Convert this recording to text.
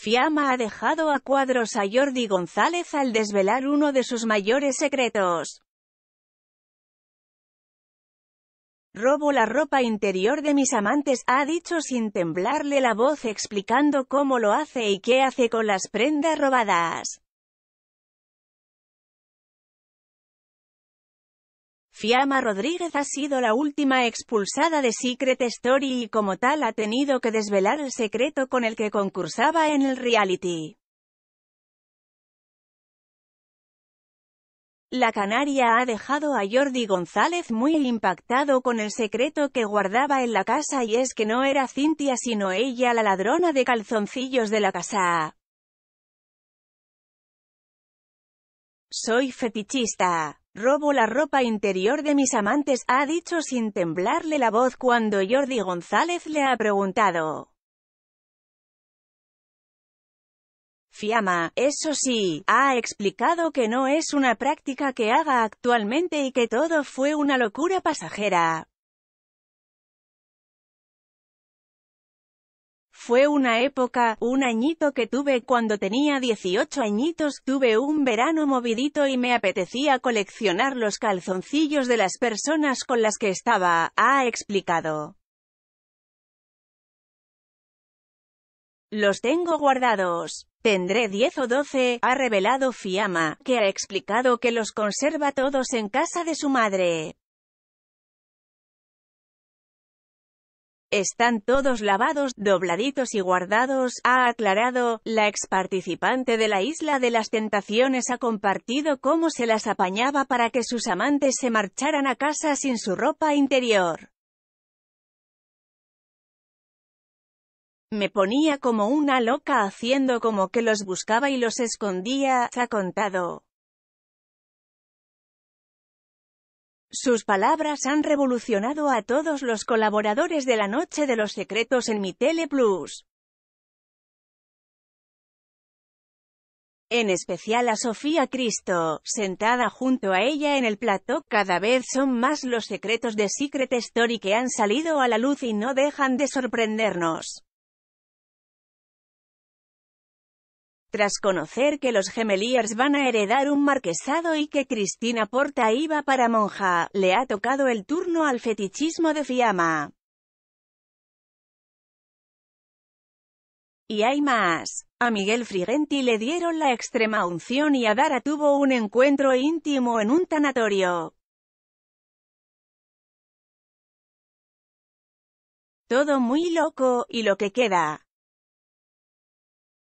Fiamma ha dejado a cuadros a Jordi González al desvelar uno de sus mayores secretos. Robo la ropa interior de mis amantes, ha dicho sin temblarle la voz explicando cómo lo hace y qué hace con las prendas robadas. Fiamma Rodríguez ha sido la última expulsada de Secret Story y como tal ha tenido que desvelar el secreto con el que concursaba en el reality. La canaria ha dejado a Jordi González muy impactado con el secreto que guardaba en la casa y es que no era Cintia sino ella la ladrona de calzoncillos de la casa. Soy fetichista. Robo la ropa interior de mis amantes, ha dicho sin temblarle la voz cuando Jordi González le ha preguntado. Fiamma, eso sí, ha explicado que no es una práctica que haga actualmente y que todo fue una locura pasajera, Fue una época, un añito que tuve cuando tenía 18 añitos, tuve un verano movidito y me apetecía coleccionar los calzoncillos de las personas con las que estaba, ha explicado. Los tengo guardados. Tendré 10 o 12, ha revelado Fiamma, que ha explicado que los conserva todos en casa de su madre. Están todos lavados, dobladitos y guardados, ha aclarado. La ex participante de la Isla de las Tentaciones ha compartido cómo se las apañaba para que sus amantes se marcharan a casa sin su ropa interior. Me ponía como una loca haciendo como que los buscaba y los escondía, ha contado. Sus palabras han revolucionado a todos los colaboradores de la Noche de los Secretos en mi Tele Plus. En especial a Sofía Cristo, sentada junto a ella en el plato, cada vez son más los secretos de Secret Story que han salido a la luz y no dejan de sorprendernos. Tras conocer que los Gemeliers van a heredar un marquesado y que Cristina Porta iba para monja, le ha tocado el turno al fetichismo de Fiamma. Y hay más. A Miguel Frigenti le dieron la extrema unción y a tuvo un encuentro íntimo en un tanatorio. Todo muy loco, y lo que queda.